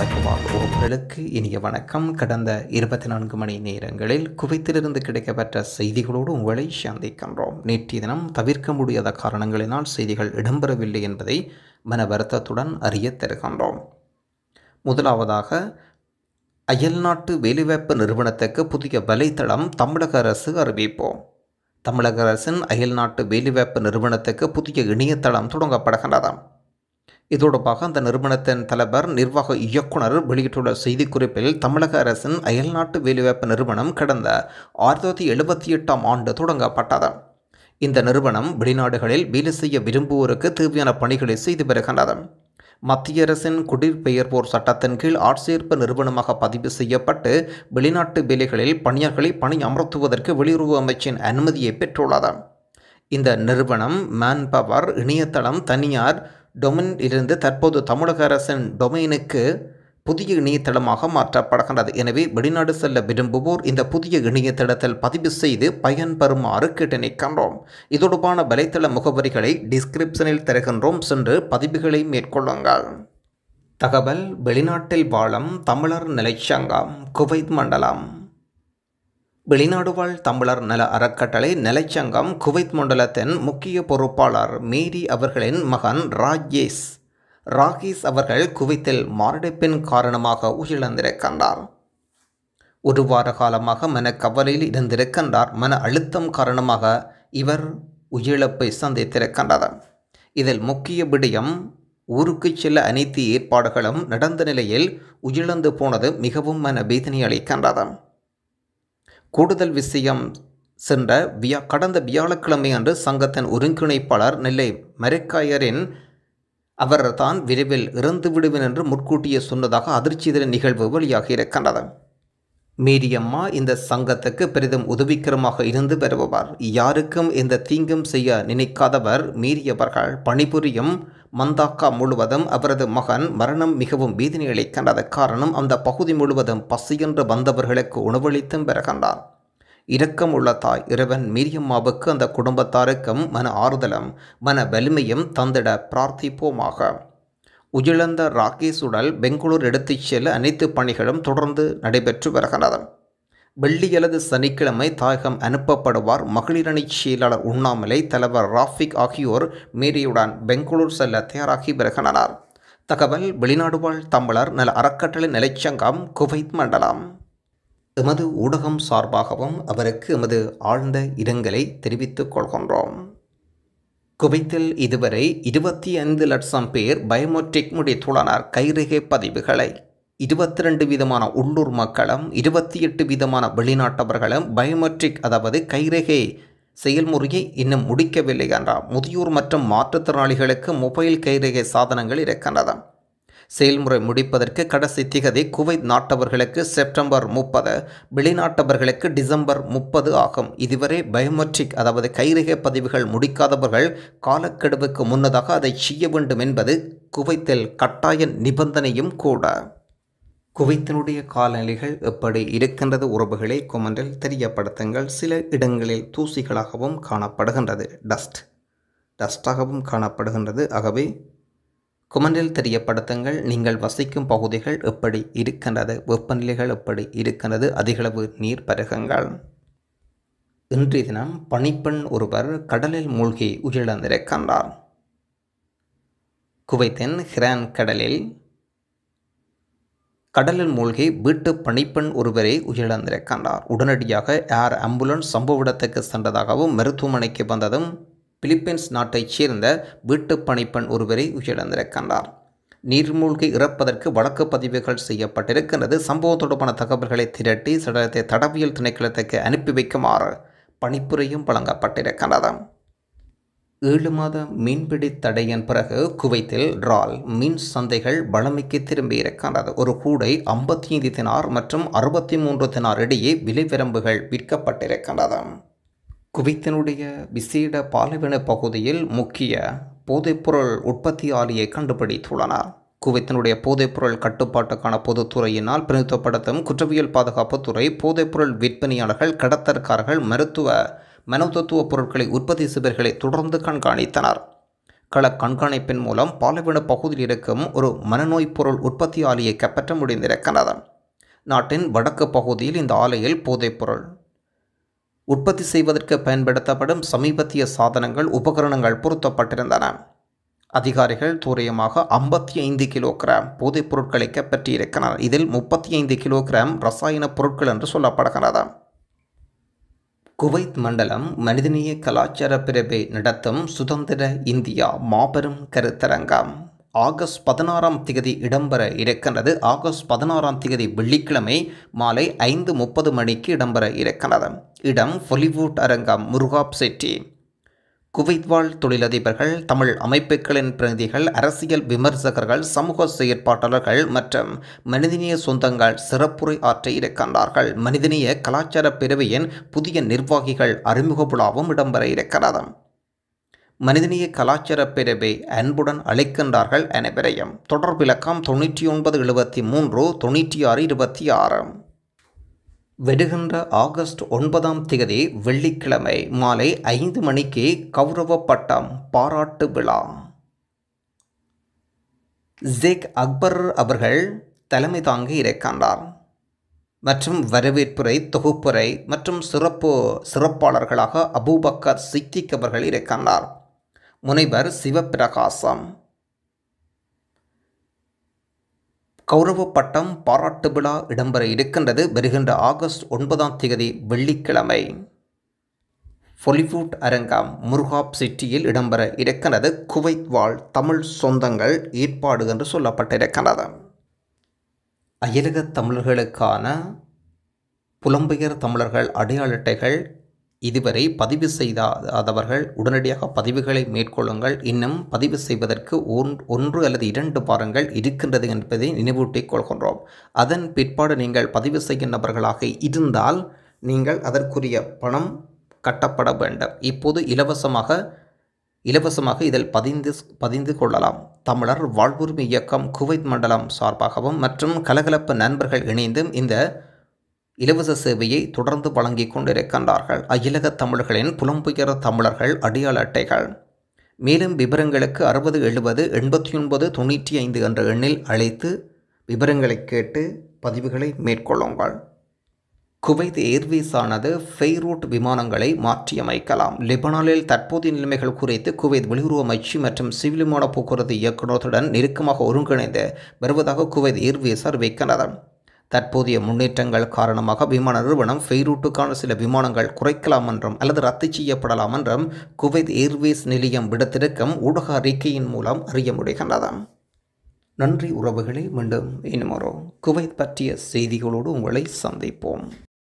வாய்ப்புவாக உங்களுக்கு இனிய வணக்கம் கடந்த இருபத்தி நான்கு மணி நேரங்களில் குவைத்திலிருந்து கிடைக்கப்பெற்ற செய்திகளோடு உங்களை சந்திக்கின்றோம் நேற்றைய தினம் தவிர்க்க முடியாத காரணங்களினால் செய்திகள் இடம்பெறவில்லை என்பதை மன வருத்தத்துடன் அறிய தருகின்றோம் முதலாவதாக நாட்டு வேலைவாய்ப்பு நிறுவனத்துக்கு புதிய வலைத்தளம் தமிழக அரசு அறிவிப்போம் தமிழக அரசின் அயல்நாட்டு வேலைவாய்ப்பு நிறுவனத்துக்கு புதிய இணையதளம் தொடங்கப்படுகின்றது இதோடபாக அந்த நிறுவனத்தின் தலைவர் நிர்வாக இயக்குனர் வெளியிட்டுள்ள செய்திக்குறிப்பில் தமிழக அரசின் அயல்நாட்டு வேலைவாய்ப்பு நிறுவனம் கடந்த ஆயிரத்தி தொள்ளாயிரத்தி எழுபத்தி எட்டாம் ஆண்டு தொடங்கப்பட்டது இந்த நிறுவனம் வெளிநாடுகளில் வேலை செய்ய விரும்புவோருக்கு தேவையான பணிகளை செய்து வருகின்றது மத்திய அரசின் குடிபெயர்வோர் சட்டத்தின் கீழ் ஆட்சேர்ப்பு நிறுவனமாக பதிவு செய்யப்பட்டு வெளிநாட்டு வேலைகளில் பணியாளர்களை பணி அமர்த்துவதற்கு வெளியுறவு அமைச்சின் அனுமதியை பெற்றுள்ளது இந்த நிறுவனம் மேன் பவர் இணையதளம் தனியார் டொமைன் இருந்து தற்போது தமிழக அரசின் டொமைனுக்கு புதிய இணையதளமாக மாற்றப்படுகின்றது எனவே வெளிநாடு செல்ல விரும்புவோர் இந்த புதிய இணையதளத்தில் பதிவு செய்து பயன்பெறுமாறு கேட்டிருக்கின்றோம் இது தொடர்பான வலைத்தள முகவரிகளை டிஸ்கிரிப்ஷனில் தருகின்றோம் சென்று பதிவுகளை மேற்கொள்ளுங்கள் தகவல் வெளிநாட்டில் வாழும் தமிழர் நிலைச்சங்கம் குவைத் மண்டலம் வெளிநாடுவாழ் தமிழர் நல அறக்கட்டளை நிலச்சங்கம் குவைத் மண்டலத்தின் முக்கிய பொறுப்பாளர் மேரி அவர்களின் மகன் ராஜேஷ் ராகேஷ் அவர்கள் குவைத்தில் மாரடைப்பின் காரணமாக உயிரிழந்திருக்கின்றார் ஒரு வார காலமாக மனக்கவலையில் இருந்திருக்கின்றார் மன அழுத்தம் காரணமாக இவர் உயிரிழப்பை சந்தித்திருக்கின்றார் இதில் முக்கிய விடயம் ஊருக்கு செல்ல அனைத்து ஏற்பாடுகளும் நடந்த நிலையில் உயிரிழந்து போனது மிகவும் மன வேதனை அளிக்கின்றது கூடுதல் விஷயம் சென்ற வியா கடந்த வியாழக்கிழமை அன்று சங்கத்தின் ஒருங்கிணைப்பாளர் நெல்லை மரைக்காயரின் அவர் தான் விரைவில் இறந்து விடுவேன் என்று முன்கூட்டியே சொன்னதாக அதிர்ச்சி இதர நிகழ்வு வழியாக இருக்கின்றது மீரியம்மா இந்த சங்கத்துக்கு பெரிதும் உதவிக்கரமாக இருந்து வருபவர் யாருக்கும் இந்த தீங்கும் செய்ய நினைக்காதவர் மீறியவர்கள் பணிபுரியும் மந்தாக்கா முழுவதும் அவரது மகன் மரணம் மிகவும் பீதினை அளிக்கின்றது காரணம் அந்த பகுதி முழுவதும் பசியென்று வந்தவர்களுக்கு உணவளித்தும் பெறுகின்றான் இரக்கம் உள்ள தாய் இறைவன் மீரியம்மாவுக்கு அந்த குடும்பத்தாருக்கும் மன ஆறுதலும் மன வலிமையும் தந்திட பிரார்த்திப்போமாக உயிழந்த ராகேஷ் உடல் பெங்களூர் எடுத்துச் செல்ல அனைத்து பணிகளும் தொடர்ந்து நடைபெற்று வருகின்றன வெள்ளி அல்லது சனிக்கிழமை தாயகம் அனுப்பப்படுவார் மகளிரணி செயலாளர் உண்ணாமலை தலைவர் ராஃபிக் ஆகியோர் மேரியுடன் பெங்களூர் செல்ல தயாராகி வருகின்றனர் தகவல் வெளிநாடுவாழ் தமிழர் நல அறக்கட்டளை நிலைச்சங்கம் குவைத் மண்டலம் எமது ஊடகம் சார்பாகவும் அவருக்கு எமது ஆழ்ந்த இரங்கலை தெரிவித்துக் கொள்கின்றோம் குவைத்தில் இதுவரை இருபத்தி ஐந்து லட்சம் பேர் பயோமெட்ரிக் முடித்துள்ளனர் கைரேகை பதிவுகளை இருபத்தி ரெண்டு விதமான உள்ளூர் மக்களும் இருபத்தி எட்டு விதமான வெளிநாட்டவர்களும் பயோமெட்ரிக் அதாவது கைரேகை செயல்முறையை இன்னும் முடிக்கவில்லை என்றால் முதியோர் மற்றும் மாற்றுத்திறனாளிகளுக்கு மொபைல் கைரேகை சாதனங்கள் இருக்கின்றது செயல்முறை முடிப்பதற்கு கடைசி திகதி குவைத் நாட்டவர்களுக்கு செப்டம்பர் முப்பது வெளிநாட்டவர்களுக்கு டிசம்பர் முப்பது ஆகும் இதுவரை பயோமெட்ரிக் அதாவது கைரேகை பதிவுகள் முடிக்காதவர்கள் காலக்கெடுவுக்கு முன்னதாக அதை செய்ய வேண்டும் என்பது குவைத்தில் கட்டாய நிபந்தனையும் கூட குவைத்தினுடைய காலநிலைகள் எப்படி இருக்கின்றது உறவுகளை கொமெண்டில் தெரியப்படுத்துங்கள் சில இடங்களில் தூசிகளாகவும் காணப்படுகின்றது டஸ்ட் டஸ்டாகவும் காணப்படுகின்றது ஆகவே கொமெண்டில் தெரியப்படுத்துங்கள் நீங்கள் வசிக்கும் பகுதிகள் எப்படி இருக்கின்றது வெப்பநிலைகள் எப்படி இருக்கின்றது அதிகளவு நீர் பருகங்கள் இன்றைய தினம் பணிப்பெண் ஒருவர் கடலில் மூழ்கி உயிரிழந்திருக்கின்றார் குவைத்தின் ஹிரான் கடலில் கடலில் மூழ்கி வீட்டு பணிப்பெண் ஒருவரை உயிரிழந்திருக்கின்றார் உடனடியாக ஏர் ஆம்புலன்ஸ் சம்பவ இடத்துக்கு சென்றதாகவும் மருத்துவமனைக்கு வந்ததும் பிலிப்பைன்ஸ் நாட்டைச் சேர்ந்த வீட்டு பணிப்பெண் ஒருவரை உயிரிழந்திருக்கின்றார் நீர்மூழ்கி இறப்பதற்கு வழக்கு பதிவுகள் செய்யப்பட்டிருக்கின்றது சம்பவம் தொடர்பான தகவல்களை திரட்டி சடலத்தை தடவியல் திணைக்களத்துக்கு அனுப்பி வைக்குமாறு பணிப்புரையும் வழங்கப்பட்டிருக்கின்றது ஏழு மாத மீன்பிடி தடையின் பிறகு குவைத்தில் ரால் மீன் சந்தைகள் வளமைக்கு திரும்பியிருக்கின்றது ஒரு கூடை ஐம்பத்தி ஐந்து தினார் மற்றும் அறுபத்தி மூன்று தினார் இடையே விலை வரம்புகள் விற்கப்பட்டிருக்கின்றது குவைத்தினுடைய விசேட பாலைவன பகுதியில் முக்கிய போதைப்பொருள் உற்பத்தி ஆலையை கண்டுபிடித்துள்ளனர் குவைத்தினுடைய போதைப்பொருள் கட்டுப்பாட்டுக்கான பொதுத்துறையினால் பிரதித்துவப்படுத்தும் குற்றவியல் பாதுகாப்புத்துறை போதைப்பொருள் விற்பனையாளர்கள் கடத்தற்காரர்கள் மருத்துவ மனோதத்துவப் பொருட்களை உற்பத்தி செய்பவர்களை தொடர்ந்து கண்காணித்தனர் கள கண்காணிப்பின் மூலம் பாலைவன பகுதியில் இருக்கும் ஒரு மனநோய் பொருள் உற்பத்தி ஆலையை கைப்பற்ற முடிந்திருக்கிறது நாட்டின் வடக்கு பகுதியில் இந்த ஆலையில் போதைப்பொருள் உற்பத்தி செய்வதற்கு பயன்படுத்தப்படும் சமீபத்திய சாதனங்கள் உபகரணங்கள் பொருத்தப்பட்டிருந்தன அதிகாரிகள் தூரியமாக ஐம்பத்தி ஐந்து கிலோ கிராம் போதைப் பொருட்களை கைப்பற்றியிருக்கிறார் இதில் முப்பத்தி ஐந்து கிலோ கிராம் ரசாயன பொருட்கள் என்று சொல்லப்படுகிறது குவைத் மண்டலம் மனிதநேய கலாச்சார பிரிவை நடத்தும் சுதந்திர இந்தியா மாபெரும் கருத்தரங்கம் ஆகஸ்ட் பதினாறாம் தேதி இடம்பெற இருக்கின்றது ஆகஸ்ட் பதினாறாம் தேதி வெள்ளிக்கிழமை மாலை ஐந்து முப்பது மணிக்கு இடம்பெற இருக்கின்றது இடம் பொலிவுட் அரங்கம் முருகாப் செட்டி குவைத் வாழ் தொழிலதிபர்கள் தமிழ் அமைப்புகளின் பிரதிநிதிகள் அரசியல் விமர்சகர்கள் சமூக செயற்பாட்டாளர்கள் மற்றும் மனிதநேய சொந்தங்கள் சிறப்புரை ஆற்ற இருக்கின்றார்கள் மனிதநேய கலாச்சார பிரிவையின் புதிய நிர்வாகிகள் அறிமுக விழாவும் இடம்பெற இருக்கிறது மனிதநேய கலாச்சார பிரிவை அன்புடன் அளிக்கின்றார்கள் அனைவரையும் தொடர்பிலக்கம் தொண்ணூற்றி ஒன்பது எழுபத்தி மூன்று தொண்ணூற்றி ஆறு இருபத்தி ஆறு வெடுகின்ற ஆகஸ்ட் ஒன்பதாம் திகதி வெள்ளிக்கிழமை மாலை ஐந்து மணிக்கு கௌரவ பட்டம் பாராட்டு விழா ஜேக் அக்பர் அவர்கள் தலைமை தாங்கி இறைக்கின்றார் மற்றும் வரவேற்புரை தொகுப்புரை மற்றும் சிறப்பு சிறப்பாளர்களாக அபூபக்கர் சித்திக் அவர்கள் இறைக்கின்றார் முனைவர் சிவபிரகாசம் கௌரவ பட்டம் பாராட்டு விழா இடம்பெற இருக்கின்றது வருகின்ற ஆகஸ்ட் ஒன்பதாம் தேதி வெள்ளிக்கிழமை ஃபொலிவுட் அரங்கம் முருகாப் சிட்டியில் இடம்பெற இருக்கின்றது குவைத் வாழ் தமிழ் சொந்தங்கள் ஏற்பாடு என்று சொல்லப்பட்டிருக்கின்றது அயலக தமிழர்களுக்கான புலம்பெயர் தமிழர்கள் அடையாள அட்டைகள் இதுவரை பதிவு செய்தாதவர்கள் உடனடியாக பதிவுகளை மேற்கொள்ளுங்கள் இன்னும் பதிவு செய்வதற்கு ஒன்று அல்லது இரண்டு வாரங்கள் இருக்கின்றது என்பதை நினைவூட்டிக் கொள்கின்றோம் அதன் பிற்பாடு நீங்கள் பதிவு நபர்களாக இருந்தால் நீங்கள் அதற்குரிய பணம் கட்டப்பட வேண்டும் இப்போது இலவசமாக இலவசமாக இதில் பதிந்து பதிந்து கொள்ளலாம் தமிழர் வாழ்வுரிமை இயக்கம் குவைத் மண்டலம் சார்பாகவும் மற்றும் கலகலப்பு நண்பர்கள் இணைந்தும் இந்த இலவச சேவையை தொடர்ந்து வழங்கிக் கொண்டிருக்கின்றார்கள் அகிலக தமிழர்களின் புலம்பெயர் தமிழர்கள் அடையாள அட்டைகள் மேலும் விவரங்களுக்கு அறுபது எழுபது எண்பத்தி ஒன்பது தொண்ணூற்றி ஐந்து என்ற எண்ணில் அழைத்து விவரங்களை கேட்டு பதிவுகளை மேற்கொள்ளுங்கள் குவைத் ஏர்வேஸானது ஃபெய்ரூட் விமானங்களை மாற்றியமைக்கலாம் லெபனானில் தற்போதைய நிலைமைகள் குறித்து குவைத் வெளியுறவு அமைச்சு மற்றும் சிவில் விமான போக்குவரத்து இயக்குநருடன் நெருக்கமாக ஒருங்கிணைந்து வருவதாக குவைத் ஏர்வேஸ் அறிவிக்கிறது தற்போதைய முன்னேற்றங்கள் காரணமாக விமான நிறுவனம் பெய்ரூட்டுக்கான சில விமானங்கள் குறைக்கலாம் என்றும் அல்லது ரத்து செய்யப்படலாம் என்றும் குவைத் ஏர்வேஸ் நிலையம் விடுத்திருக்கும் ஊடக அறிக்கையின் மூலம் அறிய முடிகின்றது நன்றி உறவுகளை மீண்டும் இனிமரோ குவைத் பற்றிய செய்திகளோடு உங்களை சந்திப்போம்